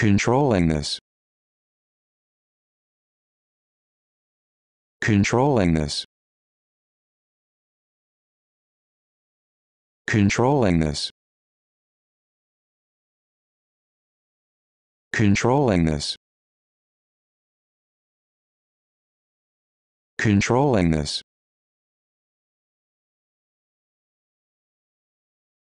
Controlling this. Controlling this. Controlling this. Controlling this. Controlling this.